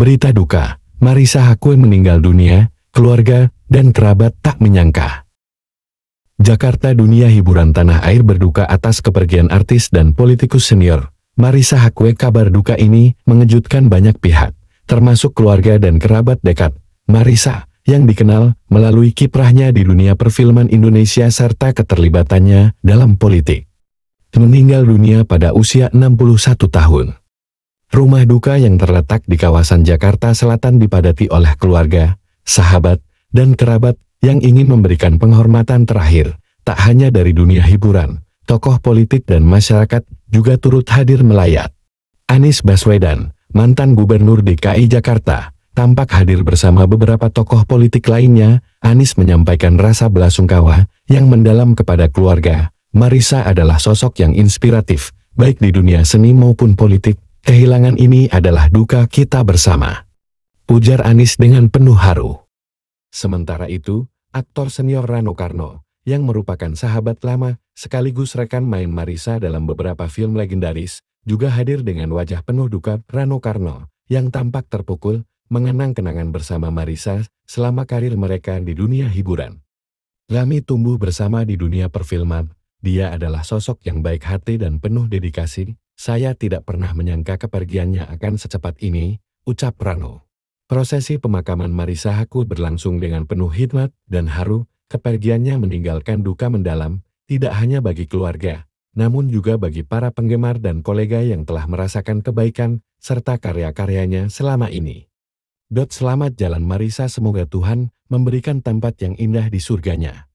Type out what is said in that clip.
Berita duka, Marisa Hakue meninggal dunia, keluarga, dan kerabat tak menyangka. Jakarta Dunia Hiburan Tanah Air berduka atas kepergian artis dan politikus senior. Marisa Hakue kabar duka ini mengejutkan banyak pihak, termasuk keluarga dan kerabat dekat. Marisa, yang dikenal melalui kiprahnya di dunia perfilman Indonesia serta keterlibatannya dalam politik. Meninggal dunia pada usia 61 tahun. Rumah duka yang terletak di kawasan Jakarta Selatan dipadati oleh keluarga, sahabat, dan kerabat yang ingin memberikan penghormatan terakhir. Tak hanya dari dunia hiburan, tokoh politik dan masyarakat juga turut hadir melayat. Anies Baswedan, mantan gubernur DKI Jakarta, tampak hadir bersama beberapa tokoh politik lainnya. Anies menyampaikan rasa belasungkawa yang mendalam kepada keluarga. Marisa adalah sosok yang inspiratif, baik di dunia seni maupun politik, Kehilangan ini adalah duka kita bersama. Ujar Anis dengan penuh haru. Sementara itu, aktor senior Rano Karno, yang merupakan sahabat lama, sekaligus rekan main Marisa dalam beberapa film legendaris, juga hadir dengan wajah penuh duka Rano Karno, yang tampak terpukul, mengenang kenangan bersama Marisa selama karir mereka di dunia hiburan. Lami tumbuh bersama di dunia perfilman, dia adalah sosok yang baik hati dan penuh dedikasi, saya tidak pernah menyangka kepergiannya akan secepat ini, ucap Prano. Prosesi pemakaman Marisa Haku berlangsung dengan penuh hikmat dan haru, kepergiannya meninggalkan duka mendalam, tidak hanya bagi keluarga, namun juga bagi para penggemar dan kolega yang telah merasakan kebaikan, serta karya-karyanya selama ini. Dot selamat jalan Marisa semoga Tuhan memberikan tempat yang indah di surganya.